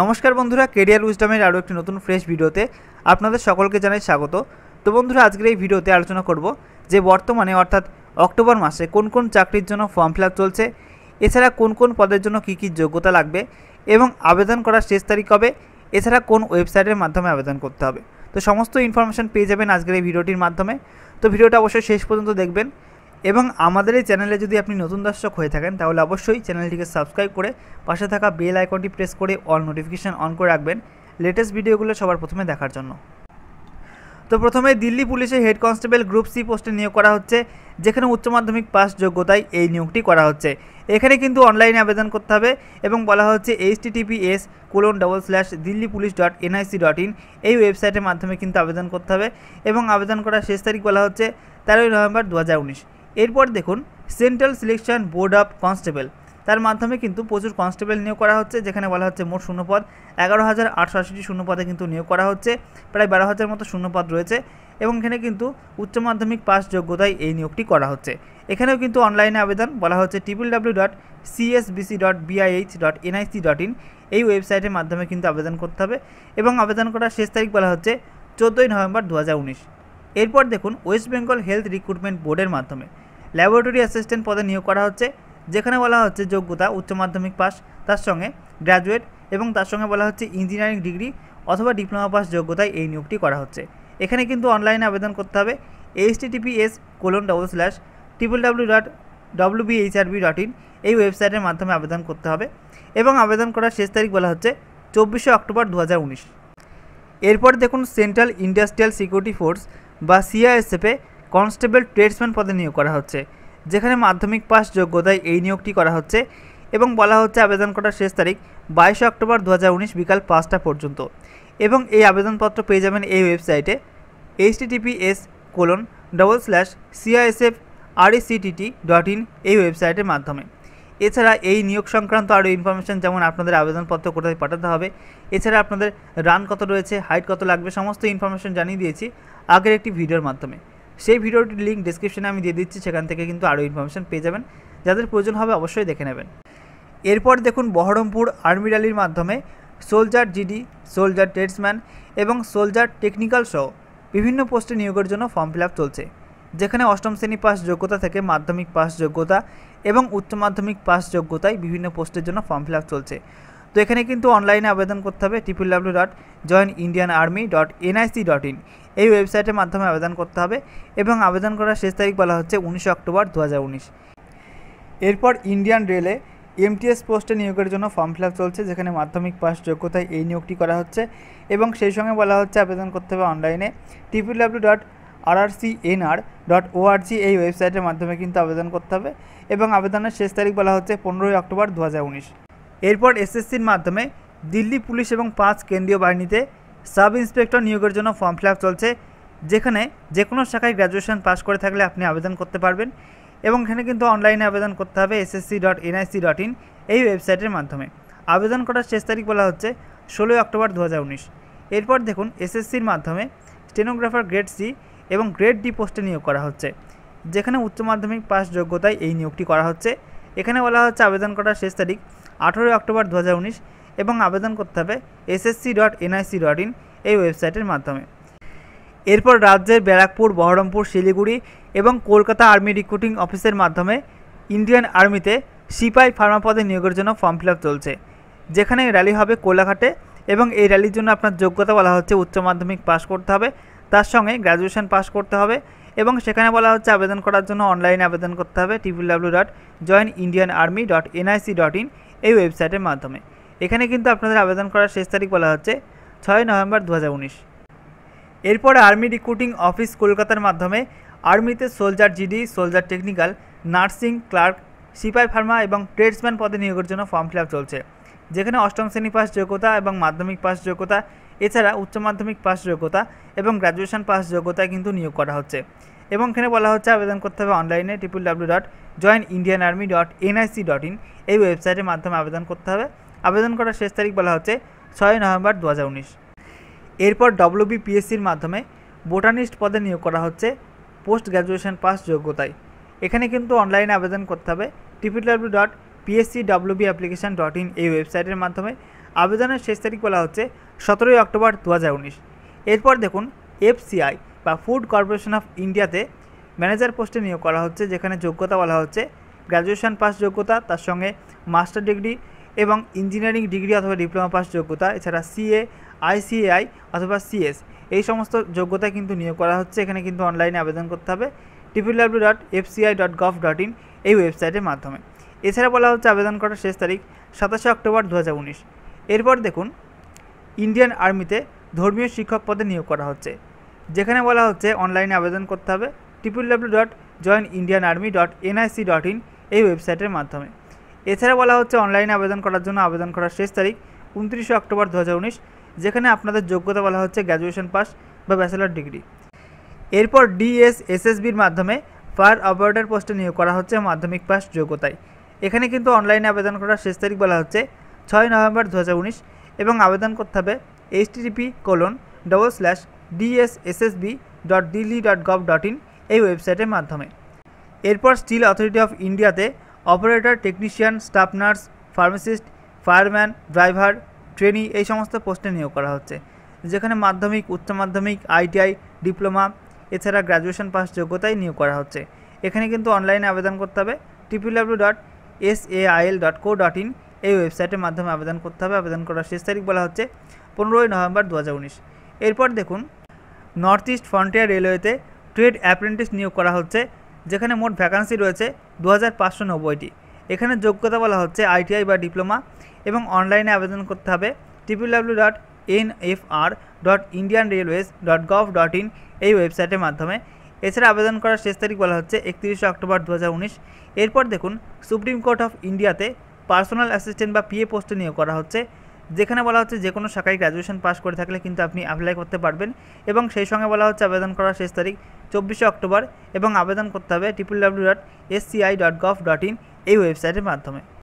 নমস্কার বন্ধুরা কেরিয়ার উইজডামের আরও একটি নতুন ফ্রেশ ভিডিওতে আপনাদের সকলকে জানাই স্বাগত তো বন্ধুরা আজকের এই ভিডিওতে আলোচনা করব যে বর্তমানে অর্থাৎ অক্টোবর মাসে কোন কোন চাকরির জন্য ফর্ম ফিল চলছে এছাড়া কোন কোন পদের জন্য কী কী যোগ্যতা লাগবে এবং আবেদন করার শেষ তারিখ কবে এছাড়া কোন ওয়েবসাইটের মাধ্যমে আবেদন করতে হবে তো সমস্ত ইনফরমেশান পেয়ে যাবেন আজকের এই ভিডিওটির মাধ্যমে তো ভিডিওটা অবশ্যই শেষ পর্যন্ত দেখবেন এবং আমাদের এই চ্যানেলে যদি আপনি নতুন দর্শক হয়ে থাকেন তাহলে অবশ্যই চ্যানেলটিকে সাবস্ক্রাইব করে পাশে থাকা বেল আইকনটি প্রেস করে অল নোটিফিকেশান অন করে রাখবেন লেটেস্ট ভিডিওগুলো সবার প্রথমে দেখার জন্য তো প্রথমে দিল্লি পুলিশে হেড কনস্টেবল গ্রুপ সি পোস্টে নিয়োগ করা হচ্ছে যেখানে উচ্চ মাধ্যমিক পাস যোগ্যতায় এই নিয়োগটি করা হচ্ছে এখানে কিন্তু অনলাইনে আবেদন করতে হবে এবং বলা হচ্ছে HTTPS colon double slash Delhi police dot NIC dot in এই ওয়েবসাইটের মাধ্যমে কিন্তু আবেদন করতে হবে এবং আবেদন করার শেষ তারিখ বলা হচ্ছে তেরোই নভেম্বর দু এরপর দেখুন central selection board of constable তার মাধ্যমে কিন্তু প্রচুর কনস্টেবল নিয়োগ করা হচ্ছে যেখানে বলা হচ্ছে মোট শূন্যপদ এগারো হাজার আটশো আশিটি শূন্যপদে কিন্তু নিয়োগ করা হচ্ছে প্রায় বারো হাজার মতো শূন্যপদ রয়েছে এবং এখানে কিন্তু উচ্চ মাধ্যমিক পাস যোগ্যতায় এই নিয়োগটি করা হচ্ছে এখানেও কিন্তু অনলাইনে আবেদন বলা হচ্ছে triple W dot CSBC dot BIH dot NIC dot in এই ওয়েবসাইটের মাধ্যমে কিন্তু আবেদন করতে হবে এবং আবেদন করার শেষ তারিখ বলা হচ্ছে চোদ্দোই নভেম্বর দু এরপর দেখুন ওয়েস্ট বেঙ্গল হেলথ রিক্রুটমেন্ট বোর্ডের মাধ্যমে ল্যাবরেটরি অ্যাসিস্ট্যান্ট পদে নিয়োগ করা হচ্ছে যেখানে বলা হচ্ছে যোগ্যতা উচ্চ মাধ্যমিক পাস তার সঙ্গে গ্র্যাজুয়েট এবং তার সঙ্গে বলা হচ্ছে ইঞ্জিনিয়ারিং ডিগ্রি অথবা ডিপ্লোমা পাস যোগ্যতায় এই নিয়োগটি করা হচ্ছে এখানে কিন্তু অনলাইনে আবেদন করতে হবে H HTTPS colon double slash triple W dot W BHRB dot in এই ওয়েবসাইটের মাধ্যমে আবেদন করতে হবে এবং আবেদন করার শেষ তারিখ বলা হচ্ছে চব্বিশে অক্টোবর দু এরপর দেখুন সেন্ট্রাল ইন্ডাস্ট্রিয়াল সিকিউরিটি ফোর্স বা সিআইএসএফে কনস্টেবল ট্রেডসম্যান পদে নিয়োগ করা হচ্ছে যেখানে মাধ্যমিক পাস যোগ্যতায় এই নিয়োগটি করা হচ্ছে এবং বলা হচ্ছে আবেদন করার শেষ তারিখ বাইশে অক্টোবর দু বিকাল পাঁচটা পর্যন্ত এবং এই আবেদনপত্র পেয়ে যাবেন এই ওয়েবসাইটে HTTPS colon double slash CISF RECTT dot in এই ওয়েবসাইটের মাধ্যমে এছাড়া এই নিয়োগ সংক্রান্ত আরও ইনফরমেশান যেমন আপনাদের আবেদনপত্র কোথায় পাঠাতে হবে এছাড়া আপনাদের রান কত রয়েছে হাইট কত লাগবে সমস্ত ইনফরমেশান জানিয়ে দিয়েছি আগের একটি ভিডিওর মাধ্যমে সেই ভিডিওটির লিঙ্ক ডিসক্রিপশানে আমি দিয়ে দিচ্ছি সেখান থেকে কিন্তু আরও ইনফরমেশান পেয়ে যাবেন যাদের প্রয়োজন হবে অবশ্যই দেখে নেবেন এরপর দেখুন বহরমপুর আর্মি র্যালির মাধ্যমে সোলজার জিডি সোলজার ট্রেডসম্যান এবং সোলজার টেকনিক্যাল সহ বিভিন্ন পোস্টে নিয়োগের জন্য ফর্ম ফিল চলছে যেখানে অষ্টম শ্রেণী পাস যোগ্যতা থেকে মাধ্যমিক পাস যোগ্যতা এবং উচ্চ মাধ্যমিক পাস যোগ্যতায় বিভিন্ন পোস্টের জন্য ফর্ম ফিল চলছে তো এখানে কিন্তু অনলাইনে আবেদন করতে হবে triple W dot join Indian army dot NIC dot in এই ওয়েবসাইটের মাধ্যমে আবেদন করতে হবে এবং আবেদন করার শেষ তারিখ বলা হচ্ছে উনিশে অক্টোবর দু এরপর ইন্ডিয়ান রেলে এমটিএস পোস্টে নিয়োগের জন্য ফর্ম ফিল চলছে যেখানে মাধ্যমিক পাস যোগ্যতায় এই নিয়োগটি করা হচ্ছে এবং সেই সঙ্গে বলা হচ্ছে আবেদন করতে হবে অনলাইনে triple W dot RRCNR dot ORG এই ওয়েবসাইটের মাধ্যমে কিন্তু আবেদন করতে হবে এবং আবেদনের শেষ তারিখ বলা হচ্ছে পনেরোই অক্টোবর দু এরপর এসএসসির মাধ্যমে দিল্লি পুলিশ এবং পাঁচ কেন্দ্রীয় বাহিনীতে সাব ইন্সপেক্টর নিয়োগের জন্য ফর্ম ফিল চলছে যেখানে যে কোনো শাখায় গ্র্যাজুয়েশন পাস করে থাকলে আপনি আবেদন করতে পারবেন এবং এখানে কিন্তু অনলাইনে আবেদন করতে হবে SSC dot NIC dot in এই ওয়েবসাইটের মাধ্যমে আবেদন করার শেষ তারিখ বলা হচ্ছে ষোলোই অক্টোবর দু এরপর দেখুন এসএসসির মাধ্যমে স্টেনোগ্রাফার গ্রেড সি এবং গ্রেড ডি পোস্টে নিয়োগ করা হচ্ছে যেখানে উচ্চ মাধ্যমিক পাস যোগ্যতায় এই নিয়োগটি করা হচ্ছে এখানে বলা হচ্ছে আবেদন করার শেষ তারিখ আঠেরোই অক্টোবর দু এবং আবেদন করতে হবে SSC dot NIC dot in এই ওয়েবসাইটের মাধ্যমে এরপর রাজ্যের ব্যারাকপুর বহরমপুর শিলিগুড়ি এবং কলকাতা আর্মি রিক্রুটিং অফিসের মাধ্যমে ইন্ডিয়ান আর্মিতে সিপাই ফার্মা পদে নিয়োগের জন্য ফর্ম ফিল চলছে যেখানে র্যালি হবে কোলাঘাটে এবং এই র্যালির জন্য আপনার যোগ্যতা বলা হচ্ছে উচ্চ মাধ্যমিক পাস করতে হবে তার সঙ্গে গ্র্যাজুয়েশন পাস করতে হবে এবং সেখানে বলা হচ্ছে আবেদন করার জন্য অনলাইনে আবেদন করতে হবে TVW dot join Indian army dot NIC dot in এই ওয়েবসাইটের মাধ্যমে এখানে কিন্তু আপনাদের আবেদন করার শেষ তারিখ বলা হচ্ছে ছয় নভেম্বর দু এরপর আর্মি রিক্রুটিং অফিস কলকাতার মাধ্যমে আর্মিতে soldier GD soldier technical nursing clerk সিপাই ফার্মা এবং ট্রেডসম্যান পদে নিয়োগের জন্য ফর্ম ফিল চলছে যেখানে অষ্টম শ্রেণী পাস যোগ্যতা এবং মাধ্যমিক পাস যোগ্যতা এছাড়া উচ্চ মাধ্যমিক পাস যোগ্যতা এবং গ্র্যাজুয়েশন পাস যোগ্যতা কিন্তু নিয়োগ করা হচ্ছে এবং এখানে বলা হচ্ছে আবেদন করতে হবে অনলাইনে triple W dot join Indian army dot NIC dot in এই ওয়েবসাইটের মাধ্যমে আবেদন করতে হবে আবেদন করার শেষ তারিখ বলা হচ্ছে ছয় নভেম্বর দু এরপর বিপিএসসির মাধ্যমে বোটানিস্ট পদে নিয়োগ করা হচ্ছে পোস্ট গ্র্যাজুয়েশন পাস যোগ্যতায় এখানে কিন্তু অনলাইনে আবেদন করতে হবে triple W dot PSC B application dot in এই ওয়েবসাইটের মাধ্যমে আবেদনের শেষ তারিখ বলা হচ্ছে সতেরোই অক্টোবর দু এরপর দেখুন এফসিআই বা ফুড কর্পোরেশন অফ ইন্ডিয়াতে ম্যানেজার পোস্টে নিয়োগ করা হচ্ছে যেখানে যোগ্যতা বলা হচ্ছে গ্র্যাজুয়েশন পাস যোগ্যতা তার সঙ্গে মাস্টার ডিগ্রি এবং ইঞ্জিনিয়ারিং ডিগ্রি অথবা ডিপ্লোমা পাস যোগ্যতা এছাড়া সিএ আইসিএআই অথবা সিএস এই সমস্ত যোগ্যতা কিন্তু নিয়োগ করা হচ্ছে এখানে কিন্তু অনলাইনে আবেদন করতে হবে TPW dot FCI dot gov dot in এই ওয়েবসাইটের মাধ্যমে এছাড়া বলা হচ্ছে আবেদন করার শেষ তারিখ সাতাশে অক্টোবর দু এরপর দেখুন ইন্ডিয়ান আর্মিতে ধর্মীয় শিক্ষক পদে নিয়োগ করা হচ্ছে যেখানে বলা হচ্ছে অনলাইনে আবেদন করতে হবে triple W dot join Indian army dot NIC dot in এই ওয়েবসাইটের মাধ্যমে এছাড়া বলা হচ্ছে অনলাইনে আবেদন করার জন্য আবেদন করার শেষ তারিখ উনত্রিশে অক্টোবর দু যেখানে আপনাদের যোগ্যতা বলা হচ্ছে গ্র্যাজুয়েশন পাস বা ব্যাচেলার ডিগ্রি এরপর ডিএস ডিএসএসএসবির মাধ্যমে ফায়ার অপারেটর পোস্টে নিয়োগ করা হচ্ছে মাধ্যমিক পাস যোগ্যতায় এখানে কিন্তু অনলাইনে আবেদন করার শেষ তারিখ বলা হচ্ছে ছয় নভেম্বর দু এবং আবেদন করতে হবে HTP colon double slash DSSSB dot Delhi dot gov dot in এই ওয়েবসাইটের মাধ্যমে এরপর স্টিল অথরিটি অফ ইন্ডিয়াতে operator technician staff nurse pharmacist fireman driver trainee এই সমস্ত পোস্টে নিয়োগ করা হচ্ছে যেখানে মাধ্যমিক উচ্চ মাধ্যমিক আইটিআই ডিপ্লোমা এছাড়া গ্র্যাজুয়েশন পাস যোগ্যতায় নিয়োগ করা হচ্ছে এখানে কিন্তু অনলাইনে আবেদন করতে হবে TPW dot S AIL dot co dot in এই ওয়েবসাইটের মাধ্যমে আবেদন করতে হবে আবেদন করার শেষ তারিখ বলা হচ্ছে পনেরোই নভেম্বর দু এরপর দেখুন নর্থ ইস্ট ফ্রন্টিয়ার রেলওয়েতে ট্রেড অ্যাপ্রেন্টিস নিয়োগ করা হচ্ছে যেখানে মোট ভ্যাকান্সি রয়েছে দু হাজার পাঁচশো নব্বইটি এখানে যোগ্যতা বলা হচ্ছে আইটিআই বা ডিপ্লোমা এবং অনলাইনে আবেদন করতে হবে dot N F R dot Indian railways dot gov dot in এই ওয়েবসাইটের মাধ্যমে এছাড়া আবেদন করার শেষ তারিখ বলা হচ্ছে একত্রিশে অক্টোবর দু এরপর দেখুন সুপ্রিম কোর্ট অফ ইন্ডিয়াতে পার্সোনাল অ্যাসিস্ট্যান্ট বা পিএ পোস্টে নিয়োগ করা হচ্ছে যেখানে বলা হচ্ছে যে কোনো শাখায় গ্র্যাজুয়েশন পাস করে থাকলে কিন্তু আপনি অ্যাপ্লাই করতে পারবেন এবং সেই সঙ্গে বলা হচ্ছে আবেদন করার শেষ তারিখ চব্বিশে অক্টোবর এবং আবেদন করতে হবে triple W dot SCI dot gov dot in এই ওয়েবসাইটের মাধ্যমে